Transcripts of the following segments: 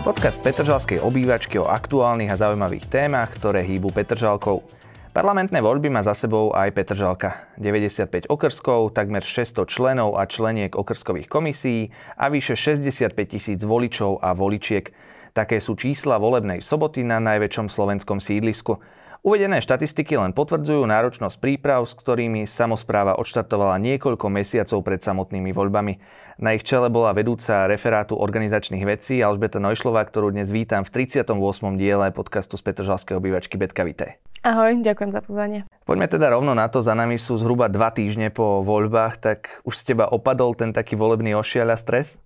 Podcast Petržalskej obývačky o aktuálnych a zaujímavých témach, ktoré hýbu Petržalkou. Parlamentné voľby má za sebou aj Petržalka. 95 okrskov, takmer 600 členov a členiek okrskových komisí a vyše 65 tisíc voličov a voličiek. Také sú čísla volebnej soboty na najväčšom slovenskom sídlisku. Uvedené štatistiky len potvrdzujú náročnosť príprav, s ktorými samozpráva odštartovala niekoľko mesiacov pred samotnými voľbami. Na ich čele bola vedúca referátu organizačných vecí Alžbeta Nojšlova, ktorú dnes vítam v 38. diele podcastu z Petržalskej obývačky Betka Vité. Ahoj, ďakujem za pozvanie. Poďme teda rovno na to, za nami sú zhruba dva týždne po voľbách, tak už z teba opadol ten taký volebný ošiaľ a stres?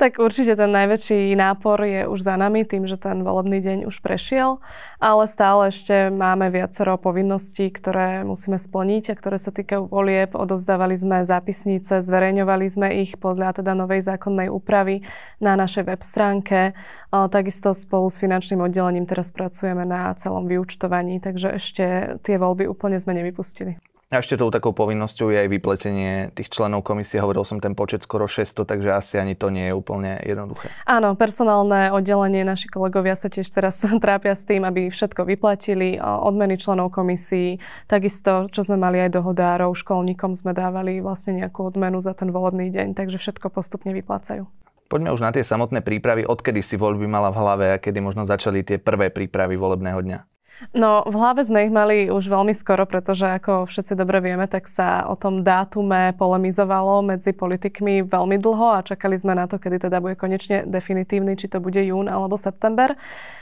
tak určite ten najväčší nápor je už za nami, tým, že ten volebný deň už prešiel, ale stále ešte máme viacero povinností, ktoré musíme splniť a ktoré sa týkajú volieb. Odovzdávali sme zápisnice, zverejňovali sme ich podľa teda novej zákonnej úpravy na našej web stránke. Takisto spolu s finančným oddelením teraz pracujeme na celom vyučtovaní, takže ešte tie voľby úplne sme nevypustili. A ešte tou takou povinnosťou je aj vypletenie tých členov komisie. Hovoril som ten počet skoro 600, takže asi ani to nie je úplne jednoduché. Áno, personálne oddelenie, naši kolegovia sa tiež teraz trápia s tým, aby všetko vyplatili, odmeny členov komisí, takisto, čo sme mali aj dohodárov, školníkom sme dávali vlastne nejakú odmenu za ten volebný deň, takže všetko postupne vyplácajú. Poďme už na tie samotné prípravy. Odkedy si voľby mala v hlave a kedy možno začali tie prvé prípravy volebného dňa? No, v hlave sme ich mali už veľmi skoro, pretože ako všetci dobre vieme, tak sa o tom dátume polemizovalo medzi politikmi veľmi dlho a čakali sme na to, kedy teda bude konečne definitívny, či to bude jún alebo september.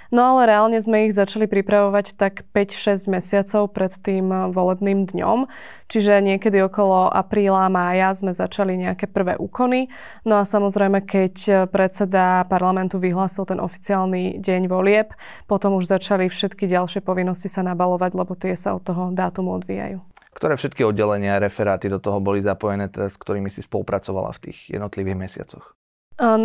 No ale reálne sme ich začali pripravovať tak 5-6 mesiacov pred tým eh, volebným dňom, čiže niekedy okolo apríla, mája sme začali nejaké prvé úkony. No a samozrejme, keď eh, predseda parlamentu vyhlásil ten oficiálny deň volieb, potom už začali všetky ďalšie povinnosti sa nabalovať, lebo tie sa od toho dátumu odvíjajú. Ktoré všetky oddelenia a referáty do toho boli zapojené, teda s ktorými si spolupracovala v tých jednotlivých mesiacoch?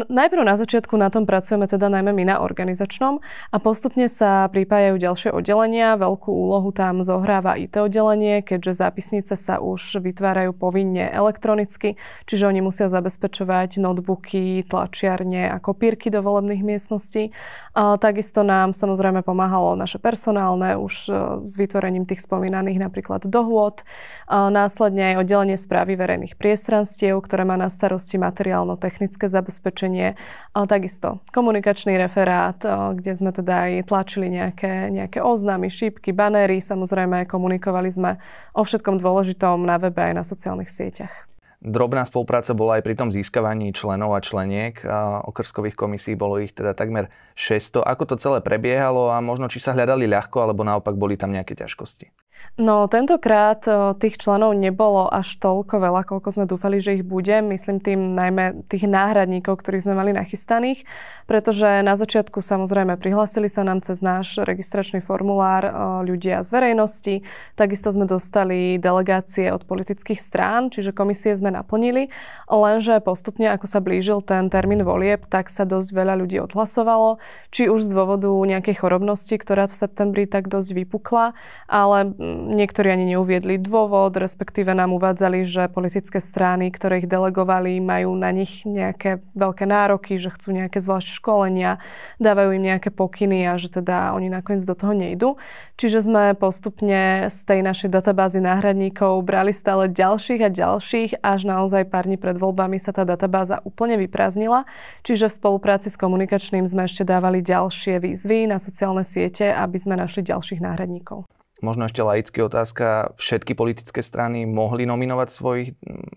Najprv na začiatku na tom pracujeme teda najmä my na organizačnom a postupne sa pripájajú ďalšie oddelenia. Veľkú úlohu tam zohráva IT oddelenie, keďže zápisnice sa už vytvárajú povinne elektronicky, čiže oni musia zabezpečovať notebooky, tlačiarne a kopírky do volebných miestností. A takisto nám samozrejme pomáhalo naše personálne už e, s vytvorením tých spomínaných napríklad dohôd. A následne aj oddelenie správy verejných priestranstiev, ktoré má na starosti materiálno-technické zabezpečenie zabezpečenie, ale takisto komunikačný referát, kde sme teda aj tlačili nejaké, nejaké oznámy, šípky, banéry, samozrejme komunikovali sme o všetkom dôležitom na webe aj na sociálnych sieťach. Drobná spolupráca bola aj pri tom získavaní členov a členiek okrskových komisí, bolo ich teda takmer 600. Ako to celé prebiehalo a možno či sa hľadali ľahko, alebo naopak boli tam nejaké ťažkosti? No tentokrát e, tých členov nebolo až toľko veľa, koľko sme dúfali, že ich bude. Myslím tým najmä tých náhradníkov, ktorých sme mali nachystaných, pretože na začiatku samozrejme prihlásili sa nám cez náš registračný formulár e, ľudia z verejnosti. Takisto sme dostali delegácie od politických strán, čiže komisie sme naplnili. Lenže postupne, ako sa blížil ten termín volieb, tak sa dosť veľa ľudí odhlasovalo, či už z dôvodu nejakej chorobnosti, ktorá v septembri tak dosť vypukla, ale mm, niektorí ani neuviedli dôvod, respektíve nám uvádzali, že politické strany, ktoré ich delegovali, majú na nich nejaké veľké nároky, že chcú nejaké zvlášť školenia, dávajú im nejaké pokyny a že teda oni nakoniec do toho nejdu. Čiže sme postupne z tej našej databázy náhradníkov brali stále ďalších a ďalších, až naozaj pár dní pred voľbami sa tá databáza úplne vyprázdnila. Čiže v spolupráci s komunikačným sme ešte dávali ďalšie výzvy na sociálne siete, aby sme našli ďalších náhradníkov možno ešte laicky otázka, všetky politické strany mohli nominovať svojich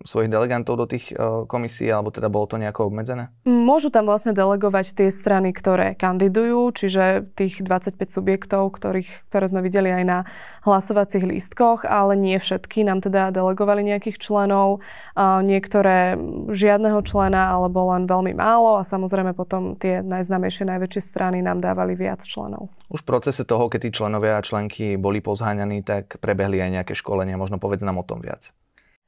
svojich delegantov do tých eh, komisí, alebo teda bolo to nejako obmedzené? Môžu tam vlastne delegovať tie strany, ktoré kandidujú, čiže tých 25 subjektov, ktorých, ktoré sme videli aj na hlasovacích lístkoch, ale nie všetky nám teda delegovali nejakých členov, niektoré žiadneho člena alebo len veľmi málo a samozrejme potom tie najznamejšie, najväčšie strany nám dávali viac členov. Už v procese toho, keď tí členovia a členky boli pozháňaní, tak prebehli aj nejaké školenia, možno povedz nám o tom viac.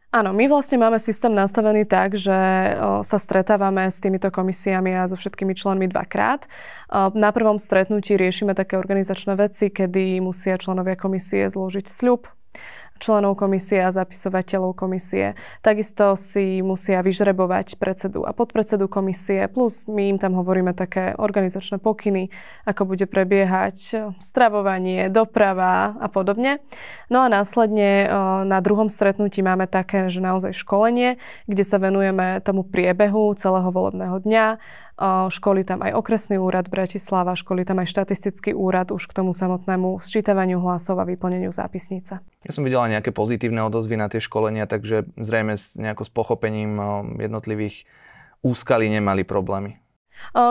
Áno, my vlastne máme systém nastavený tak, že sa stretávame s týmito komisiami a so všetkými členmi dvakrát. Na prvom stretnutí riešime také organizačné veci, kedy musia členovia komisie zložiť sľub členov komisie a zapisovateľov komisie. Takisto si musia vyžrebovať predsedu a podpredsedu komisie, plus my im tam hovoríme také organizačné pokyny, ako bude prebiehať eh, stravovanie, doprava a podobne. No a následne eh, na druhom stretnutí máme také, že naozaj školenie, kde sa venujeme tomu priebehu celého volebného dňa, Školy tam aj okresný úrad Bratislava, školy tam aj štatistický úrad už k tomu samotnému sčítavaniu hlasov a vyplneniu zápisnice. Ja som videla nejaké pozitívne odozvy na tie školenia, takže zrejme s, nejako s pochopením jednotlivých úskalí nemali problémy.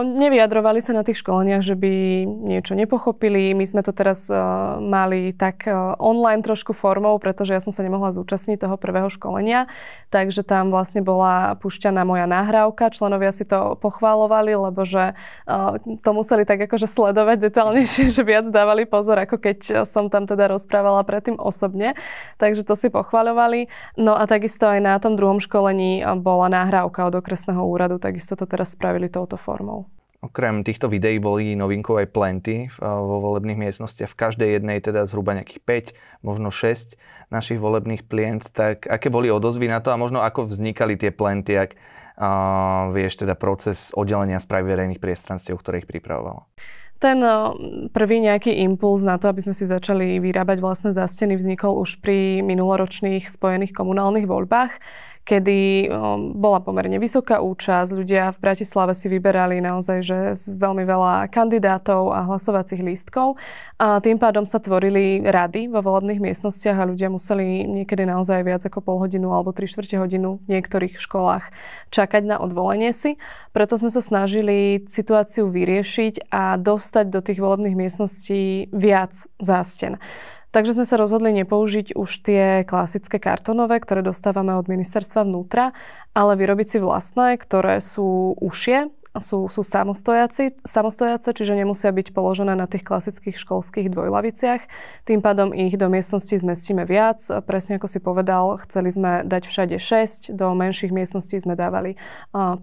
Nevyjadrovali sa na tých školeniach, že by niečo nepochopili. My sme to teraz uh, mali tak uh, online trošku formou, pretože ja som sa nemohla zúčastniť toho prvého školenia. Takže tam vlastne bola pušťaná moja nahrávka. Členovia si to pochválovali, lebo že uh, to museli tak akože sledovať detálnejšie, že viac dávali pozor, ako keď som tam teda rozprávala predtým osobne. Takže to si pochváľovali. No a takisto aj na tom druhom školení bola nahrávka od okresného úradu, takisto to teraz spravili touto formou formou. Okrem týchto videí boli novinkou aj plenty eh, vo volebných miestnostiach. V každej jednej teda zhruba nejakých 5, možno 6 našich volebných plient. Tak aké boli odozvy na to a možno ako vznikali tie plenty, ak eh, vieš teda proces oddelenia správy verejných priestranstiev, ktoré ich pripravovalo? Ten eh, prvý nejaký impuls na to, aby sme si začali vyrábať vlastné zásteny, vznikol už pri minuloročných spojených komunálnych voľbách, kedy bola pomerne vysoká účasť. Ľudia v Bratislave si vyberali naozaj že veľmi veľa kandidátov a hlasovacích lístkov. A tým pádom sa tvorili rady vo volebných miestnostiach a ľudia museli niekedy naozaj viac ako pol hodinu alebo tri štvrte hodinu v niektorých školách čakať na odvolenie si. Preto sme sa snažili situáciu vyriešiť a dostať do tých volebných miestností viac zásten. Takže sme sa rozhodli nepoužiť už tie klasické kartonové, ktoré dostávame od ministerstva vnútra, ale vyrobiť si vlastné, ktoré sú ušie sú, sú samostojaci, samostojace, čiže nemusia byť položené na tých klasických školských dvojlaviciach. Tým pádom ich do miestnosti zmestíme viac. Presne ako si povedal, chceli sme dať všade 6, do menších miestností sme dávali 5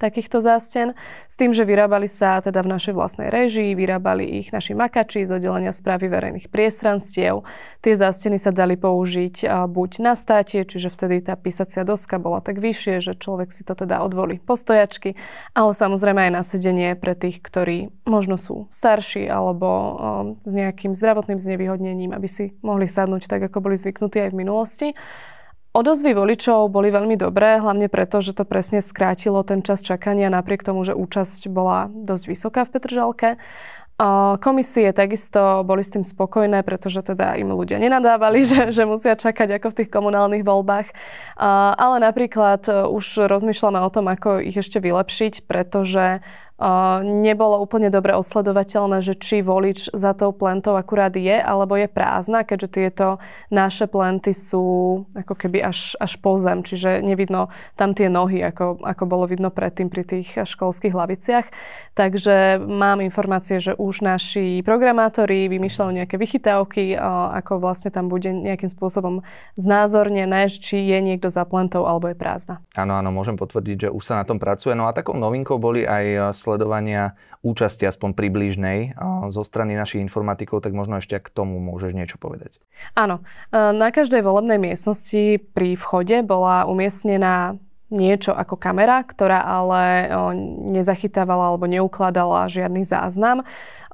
takýchto zásten, s tým, že vyrábali sa teda v našej vlastnej režii, vyrábali ich naši makači z oddelenia správy verejných priestranstiev. Tie zásteny sa dali použiť buď na státie, čiže vtedy tá písacia doska bola tak vyššie, že človek si to teda odvolí postojačky, ale samozrejme aj na sedenie pre tých, ktorí možno sú starší alebo s nejakým zdravotným znevýhodnením, aby si mohli sadnúť tak, ako boli zvyknutí aj v minulosti. Odozvy voličov boli veľmi dobré, hlavne preto, že to presne skrátilo ten čas čakania, napriek tomu, že účasť bola dosť vysoká v Petržalke. Komisie takisto boli s tým spokojné, pretože teda im ľudia nenadávali, že, že musia čakať ako v tých komunálnych voľbách. Ale napríklad e, už rozmýšľame o tom, ako ich ešte vylepšiť, pretože nebolo úplne dobre odsledovateľné, že či volič za tou plentou akurát je, alebo je prázdna, keďže tieto naše plenty sú ako keby až, až po zem, čiže nevidno tam tie nohy, ako, ako bolo vidno predtým pri tých školských laviciach. Takže mám informácie, že už naši programátori vymýšľajú nejaké vychytávky, ako vlastne tam bude nejakým spôsobom znázornené, či je niekto za plentou alebo je prázdna. Áno, áno, môžem potvrdiť, že už sa na tom pracuje. No a takou novinkou boli aj sledovania účasti aspoň približnej eh, zo strany našich informatikov, tak možno ešte k tomu môžeš niečo povedať. Áno. Eh, na každej volebnej miestnosti pri vchode bola umiestnená niečo ako kamera, ktorá ale eh, nezachytávala alebo neukladala žiadny záznam.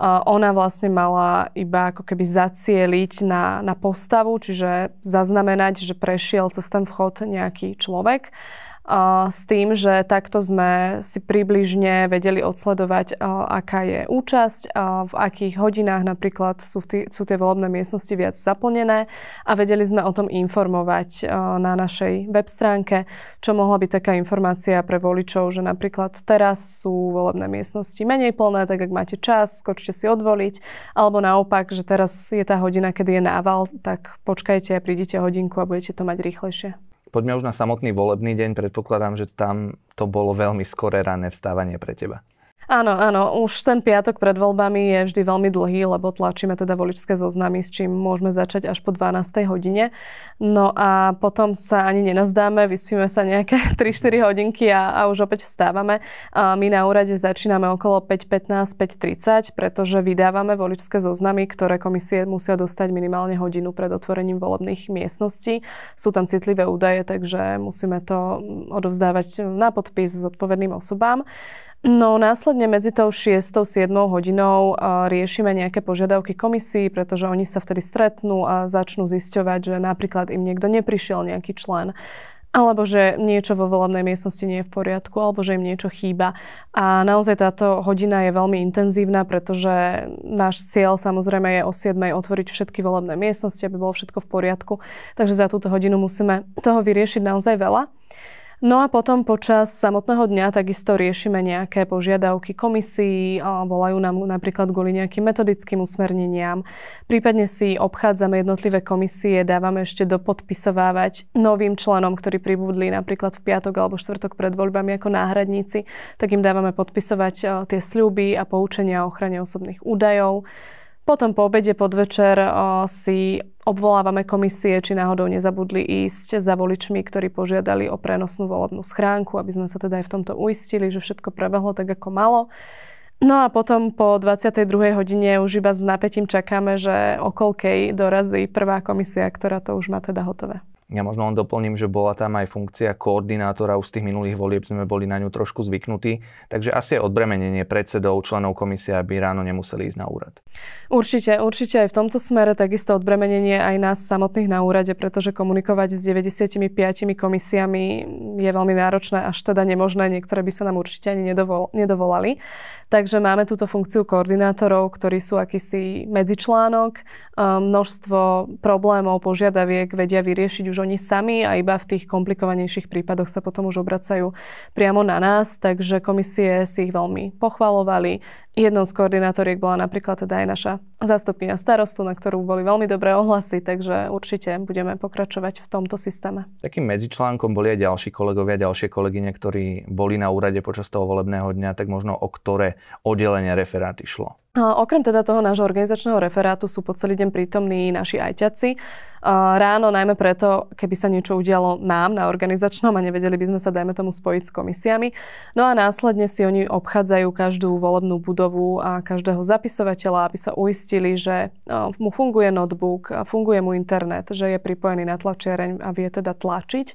Ona vlastne mala iba ako keby zacieliť na, na postavu, čiže zaznamenať, že prešiel cez ten vchod nejaký človek s tým, že takto sme si približne vedeli odsledovať, aká je účasť, v akých hodinách napríklad sú, tý, sú tie volebné miestnosti viac zaplnené a vedeli sme o tom informovať na našej web stránke, čo mohla byť taká informácia pre voličov, že napríklad teraz sú volebné miestnosti menej plné, tak ak máte čas, skočte si odvoliť, alebo naopak, že teraz je tá hodina, kedy je nával, tak počkajte a prídite hodinku a budete to mať rýchlejšie. Poďme už na samotný volebný deň. Predpokladám, že tam to bolo veľmi skoré ranné vstávanie pre teba. Áno, áno. Už ten piatok pred voľbami je vždy veľmi dlhý, lebo tlačíme teda voličské zoznamy, s čím môžeme začať až po 12. hodine. No a potom sa ani nenazdáme, vyspíme sa nejaké 3-4 hodinky a, a už opäť vstávame. A my na úrade začíname okolo 5.15, 5.30, pretože vydávame voličské zoznamy, ktoré komisie musia dostať minimálne hodinu pred otvorením volebných miestností. Sú tam citlivé údaje, takže musíme to mm, odovzdávať na podpis s odpovedným osobám. No následne medzi tou 6. 7. hodinou riešime nejaké požiadavky komisí, pretože oni sa vtedy stretnú a začnú zisťovať, že napríklad im niekto neprišiel nejaký člen alebo že niečo vo volebnej miestnosti nie je v poriadku, alebo že im niečo chýba. A naozaj táto hodina je veľmi intenzívna, pretože náš cieľ samozrejme je o 7. otvoriť všetky volebné miestnosti, aby bolo všetko v poriadku. Takže za túto hodinu musíme toho vyriešiť naozaj veľa. No a potom počas samotného dňa takisto riešime nejaké požiadavky komisií, volajú nám napríklad kvôli nejakým metodickým usmerneniam. Prípadne si obchádzame jednotlivé komisie, dávame ešte dopodpisovávať novým členom, ktorí pribudli napríklad v piatok alebo štvrtok pred voľbami ako náhradníci, tak im dávame podpisovať tie sľuby a poučenia o ochrane osobných údajov. Potom po obede, podvečer eh, si obvolávame komisie, či náhodou nezabudli ísť za voličmi, ktorí požiadali o prenosnú volebnú schránku, aby sme sa teda aj v tomto uistili, že všetko prebehlo tak, ako malo. No a potom po 22. hodine už iba s napätím čakáme, že okolkej dorazí prvá komisia, ktorá to už má teda hotové. Ja možno len doplním, že bola tam aj funkcia koordinátora, už z tých minulých volieb sme boli na ňu trošku zvyknutí, takže asi je odbremenenie predsedov, členov komisie, aby ráno nemuseli ísť na úrad. Určite, určite aj v tomto smere takisto odbremenenie aj nás samotných na úrade, pretože komunikovať s 95 komisiami je veľmi náročné, až teda nemožné, niektoré by sa nám určite ani nedovol, nedovolali. Takže máme túto funkciu koordinátorov, ktorí sú akýsi medzičlánok, množstvo problémov, požiadaviek vedia vyriešiť už oni sami a iba v tých komplikovanejších prípadoch sa potom už obracajú priamo na nás, takže komisie si ich veľmi pochvalovali, Jednou z koordinátoriek bola napríklad teda aj naša zástupkynia starostu, na ktorú boli veľmi dobré ohlasy, takže určite budeme pokračovať v tomto systéme. Takým medzičlánkom boli aj ďalší kolegovia, ďalšie kolegyne, ktorí boli na úrade počas toho volebného dňa, tak možno o ktoré oddelenie referát išlo. A okrem teda toho nášho organizačného referátu sú po celý deň prítomní naši ajťaci. Ráno najmä preto, keby sa niečo udialo nám na organizačnom a nevedeli by sme sa, dajme tomu, spojiť s komisiami. No a následne si oni obchádzajú každú volebnú budovu budovu a každého zapisovateľa, aby sa uistili, že no, mu funguje notebook, funguje mu internet, že je pripojený na tlačiareň a vie teda tlačiť.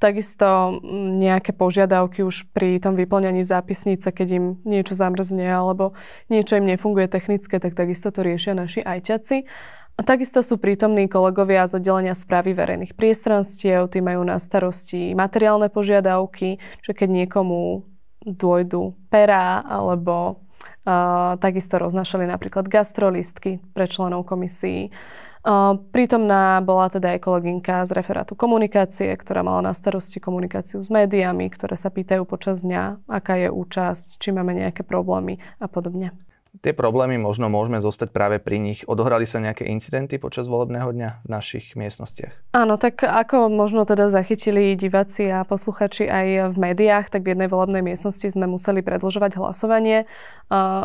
Takisto mm, nejaké požiadavky už pri tom vyplňaní zápisnice, keď im niečo zamrzne alebo niečo im nefunguje technické, tak takisto to riešia naši ajťaci. A takisto sú prítomní kolegovia z oddelenia správy verejných priestranstiev, tí majú na starosti materiálne požiadavky, že keď niekomu dôjdu perá alebo Takisto roznašali napríklad gastrolistky pre členov komisií. Prítomná bola teda aj kolegynka z referátu komunikácie, ktorá mala na starosti komunikáciu s médiami, ktoré sa pýtajú počas dňa, aká je účasť, či máme nejaké problémy a podobne. Tie problémy možno môžeme zostať práve pri nich. Odohrali sa nejaké incidenty počas volebného dňa v našich miestnostiach? Áno, tak ako možno teda zachytili diváci a posluchači aj v médiách, tak v jednej volebnej miestnosti sme museli predlžovať hlasovanie.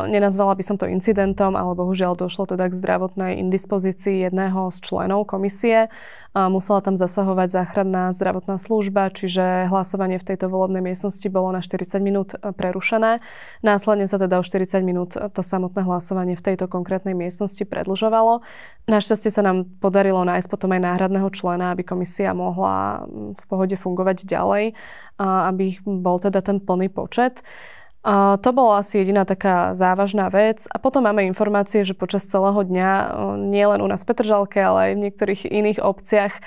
Nenazvala by som to incidentom, ale bohužiaľ došlo teda k zdravotnej indispozícii jedného z členov komisie. Musela tam zasahovať záchranná zdravotná služba, čiže hlasovanie v tejto volebnej miestnosti bolo na 40 minút e, prerušené. Následne sa teda o 40 minút e, to samotné hlasovanie v tejto konkrétnej miestnosti predlžovalo. Našťastie sa nám podarilo nájsť potom aj náhradného člena, aby komisia mohla v pohode fungovať ďalej, aby bol teda ten plný počet to bola asi jediná taká závažná vec. A potom máme informácie, že počas celého dňa, nielen nie len u nás v Petržalke, ale aj v niektorých iných obciach,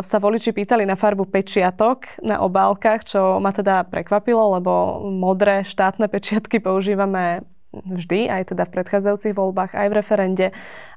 sa voliči pýtali na farbu pečiatok na obálkach, čo ma teda prekvapilo, lebo modré štátne pečiatky používame vždy, aj teda v predchádzajúcich voľbách, aj v referende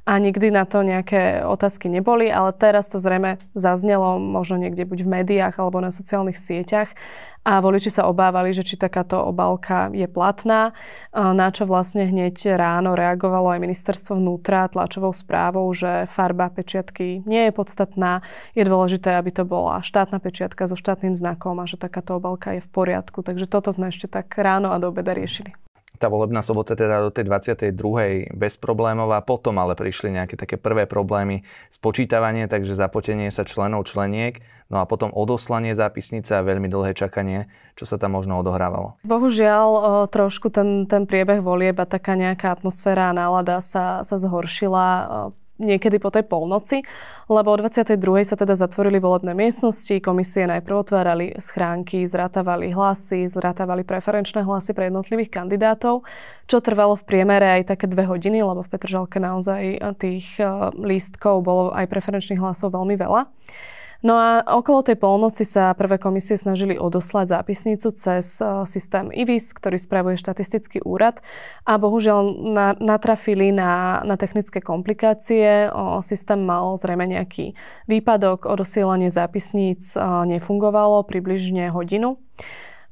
a nikdy na to nejaké otázky neboli, ale teraz to zrejme zaznelo možno niekde buď v médiách alebo na sociálnych sieťach a voliči sa obávali, že či takáto obálka je platná, na čo vlastne hneď ráno reagovalo aj ministerstvo vnútra tlačovou správou, že farba pečiatky nie je podstatná, je dôležité, aby to bola štátna pečiatka so štátnym znakom a že takáto obálka je v poriadku. Takže toto sme ešte tak ráno a do obeda riešili tá volebná sobota teda do tej 22. bezproblémová, potom ale prišli nejaké také prvé problémy, spočítavanie, takže zapotenie sa členov členiek, no a potom odoslanie zápisnice a veľmi dlhé čakanie, čo sa tam možno odohrávalo. Bohužiaľ trošku ten, ten priebeh volieb a taká nejaká atmosféra a nálada sa, sa zhoršila niekedy po tej polnoci, lebo o 22. sa teda zatvorili volebné miestnosti, komisie najprv otvárali schránky, zratávali hlasy, zratávali preferenčné hlasy pre jednotlivých kandidátov, čo trvalo v priemere aj také dve hodiny, lebo v Petržalke naozaj tých eh, lístkov bolo aj preferenčných hlasov veľmi veľa. No a okolo tej polnoci sa prvé komisie snažili odoslať zápisnicu cez e, systém IVIS, ktorý spravuje štatistický úrad a bohužiaľ na, natrafili na, na technické komplikácie. O, systém mal zrejme nejaký výpadok, odosielanie zápisníc e, nefungovalo približne hodinu.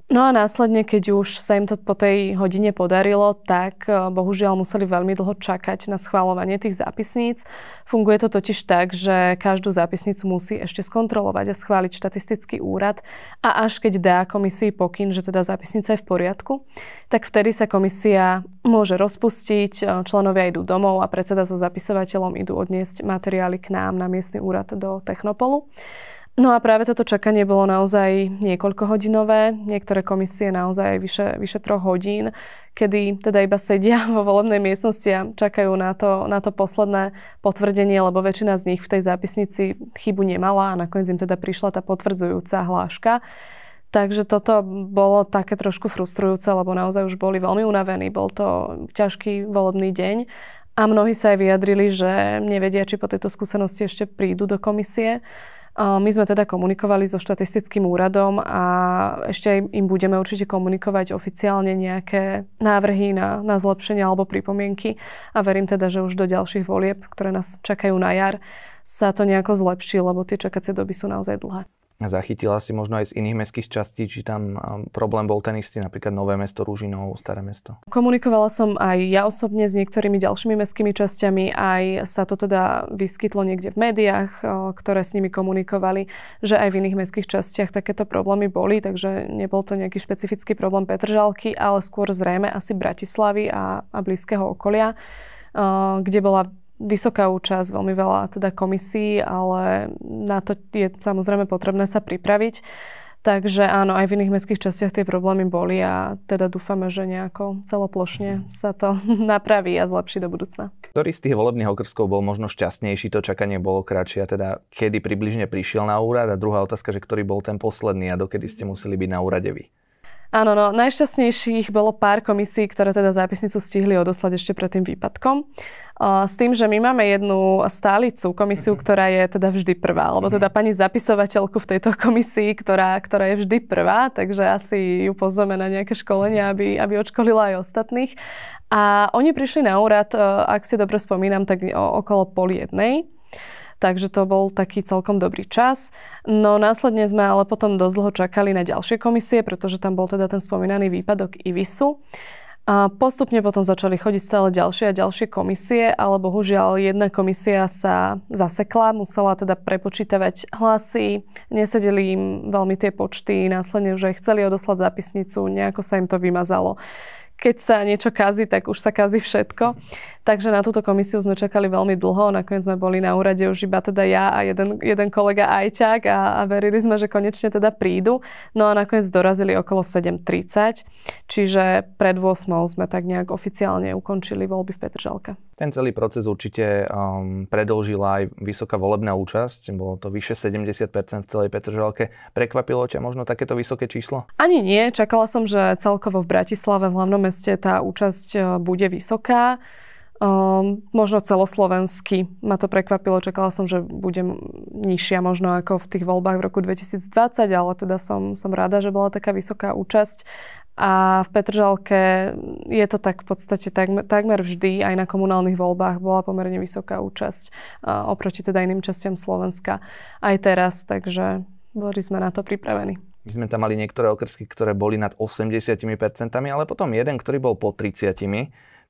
No a následne, keď už sa im to po tej hodine podarilo, tak e, bohužiaľ museli veľmi dlho čakať na schválovanie tých zápisníc. Funguje to totiž tak, že každú zápisnicu musí ešte skontrolovať a schváliť štatistický úrad a až keď dá komisii pokyn, že teda zápisnica je v poriadku, tak vtedy sa komisia môže rozpustiť, e, členovia idú domov a predseda so zapisovateľom idú odniesť materiály k nám na miestny úrad do Technopolu. No a práve toto čakanie bolo naozaj niekoľkohodinové, niektoré komisie naozaj vyše, vyše troch hodín, kedy teda iba sedia vo volebnej miestnosti a čakajú na to, na to posledné potvrdenie, lebo väčšina z nich v tej zápisnici chybu nemala a nakoniec im teda prišla tá potvrdzujúca hláška. Takže toto bolo také trošku frustrujúce, lebo naozaj už boli veľmi unavení. Bol to ťažký volebný deň a mnohí sa aj vyjadrili, že nevedia, či po tejto skúsenosti ešte prídu do komisie. My sme teda komunikovali so štatistickým úradom a ešte im budeme určite komunikovať oficiálne nejaké návrhy na, na zlepšenie alebo pripomienky a verím teda, že už do ďalších volieb, ktoré nás čakajú na jar, sa to nejako zlepší, lebo tie čakacie doby sú naozaj dlhé zachytila si možno aj z iných mestských častí, či tam problém bol ten istý, napríklad Nové mesto, Ružinov, Staré mesto? Komunikovala som aj ja osobne s niektorými ďalšími mestskými časťami, aj sa to teda vyskytlo niekde v médiách, ktoré s nimi komunikovali, že aj v iných mestských častiach takéto problémy boli, takže nebol to nejaký špecifický problém Petržalky, ale skôr zrejme asi Bratislavy a, a blízkeho okolia kde bola vysoká účasť, veľmi veľa teda komisí, ale na to je samozrejme potrebné sa pripraviť. Takže áno, aj v iných mestských častiach tie problémy boli a teda dúfame, že nejako celoplošne mhm. sa to napraví a zlepší do budúcna. Ktorý z tých volebných okrskov bol možno šťastnejší, to čakanie bolo kratšie a teda kedy približne prišiel na úrad a druhá otázka, že ktorý bol ten posledný a dokedy ste museli byť na úrade vy? Áno, no, najšťastnejších bolo pár komisí, ktoré teda zápisnicu stihli odoslať ešte pred tým výpadkom. S tým, že my máme jednu stálicu, komisiu, mhm. ktorá je teda vždy prvá, alebo teda mhm. pani zapisovateľku v tejto komisii, ktorá, ktorá je vždy prvá, takže asi ju pozveme na nejaké školenia, aby, aby odškolila aj ostatných. A oni prišli na úrad, e, ak si dobre spomínam, tak okolo pol jednej takže to bol taký celkom dobrý čas. No následne sme ale potom dosť dlho čakali na ďalšie komisie, pretože tam bol teda ten spomínaný výpadok IVISu. A postupne potom začali chodiť stále ďalšie a ďalšie komisie, ale bohužiaľ jedna komisia sa zasekla, musela teda prepočítavať hlasy, nesedeli im veľmi tie počty, následne už aj chceli odoslať zápisnicu, nejako sa im to vymazalo keď sa niečo kazí, tak už sa kazí všetko. Takže na túto komisiu sme čakali veľmi dlho, nakoniec sme boli na úrade už iba teda ja a jeden, jeden kolega Ajťák a, a verili sme, že konečne teda prídu. No a nakoniec dorazili okolo 7.30, čiže pred 8 sme tak nejak oficiálne ukončili voľby v Petržalke. Ten celý proces určite um, predlžila aj vysoká volebná účasť, bolo to vyše 70% v celej Petržalke. Prekvapilo ťa možno takéto vysoké číslo? Ani nie, čakala som, že celkovo v Bratislave, v hlavnom meste, tá účasť e, bude vysoká. Um, možno celoslovensky. Ma to prekvapilo, čakala som, že budem nižšia možno ako v tých voľbách v roku 2020, ale teda som, som rada, že bola taká vysoká účasť a v Petržalke je to tak v podstate takmer, takmer vždy, aj na komunálnych voľbách bola pomerne vysoká účasť e, oproti teda iným častiam Slovenska aj teraz, takže boli sme na to pripravení. My sme tam mali niektoré okrsky, ktoré boli nad 80%, ale potom jeden, ktorý bol po 30%,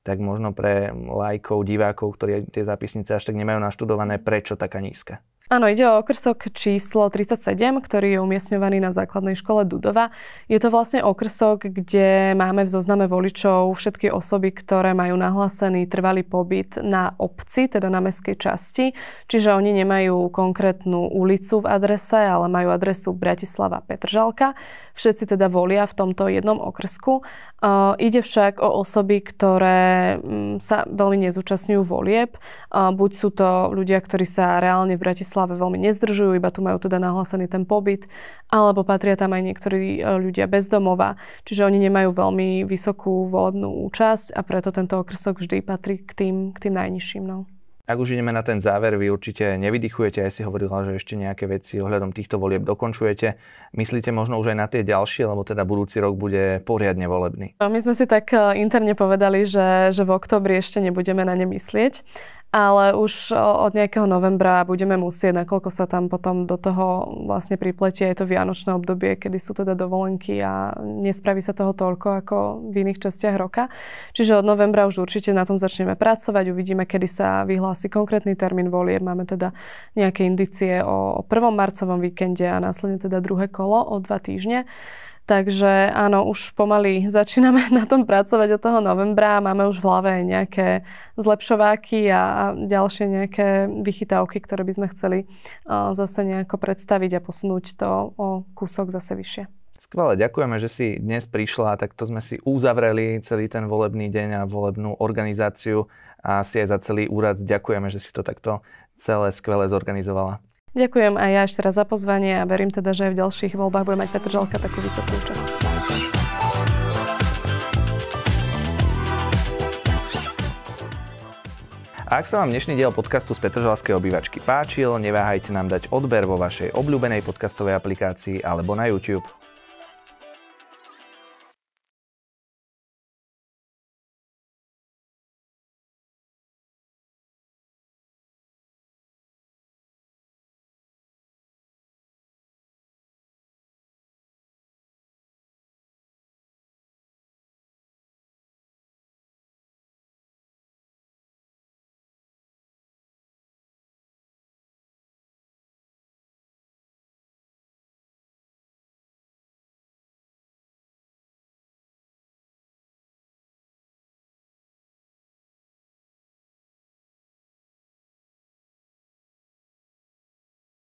tak možno pre lajkov, divákov, ktorí tie zápisnice až tak nemajú naštudované, prečo taká nízka? Áno, ide o okrsok číslo 37, ktorý je umiestňovaný na základnej škole Dudova. Je to vlastne okrsok, kde máme v zozname voličov všetky osoby, ktoré majú nahlásený trvalý pobyt na obci, teda na mestskej časti. Čiže oni nemajú konkrétnu ulicu v adrese, ale majú adresu Bratislava Petržalka. Všetci teda volia v tomto jednom okrsku. Uh, ide však o osoby, ktoré mm, sa veľmi nezúčastňujú volieb Buď sú to ľudia, ktorí sa reálne v Bratislave veľmi nezdržujú, iba tu majú teda nahlásený ten pobyt, alebo patria tam aj niektorí e, ľudia bez domova, čiže oni nemajú veľmi vysokú volebnú účasť a preto tento okrsok vždy patrí k tým, k tým najnižším. No. Ak už ideme na ten záver, vy určite nevydychujete, aj si hovorila, že ešte nejaké veci ohľadom týchto volieb dokončujete. Myslíte možno už aj na tie ďalšie, lebo teda budúci rok bude poriadne volebný. My sme si tak e, interne povedali, že, že v oktobri ešte nebudeme na ne myslieť, ale už od nejakého novembra budeme musieť, nakoľko sa tam potom do toho vlastne pripletie aj to vianočné obdobie, kedy sú teda dovolenky a nespraví sa toho toľko ako v iných častiach roka. Čiže od novembra už určite na tom začneme pracovať, uvidíme, kedy sa vyhlási konkrétny termín volieb. Máme teda nejaké indicie o 1. marcovom víkende a následne teda druhé kolo o dva týždne. Takže áno, už pomaly začíname na tom pracovať od toho novembra. Máme už v hlave nejaké zlepšováky a, ďalšie nejaké vychytávky, ktoré by sme chceli zase nejako predstaviť a posunúť to o kúsok zase vyššie. Skvelé, ďakujeme, že si dnes prišla. Takto sme si uzavreli celý ten volebný deň a volebnú organizáciu a si aj za celý úrad ďakujeme, že si to takto celé skvele zorganizovala. Ďakujem aj ja ešte raz za pozvanie a verím teda, že aj v ďalších voľbách bude mať Petr Žalka takú vysokú účasť. A ak sa vám dnešný diel podcastu z Petržalskej obývačky páčil, neváhajte nám dať odber vo vašej obľúbenej podcastovej aplikácii alebo na YouTube.